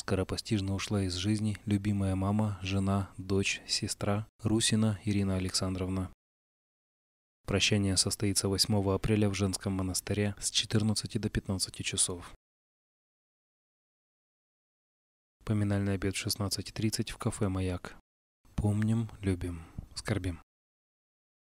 Скоропостижно ушла из жизни любимая мама, жена, дочь, сестра Русина Ирина Александровна. Прощание состоится 8 апреля в женском монастыре с 14 до 15 часов. Поминальный обед в 16.30 в кафе «Маяк». Помним, любим, скорбим.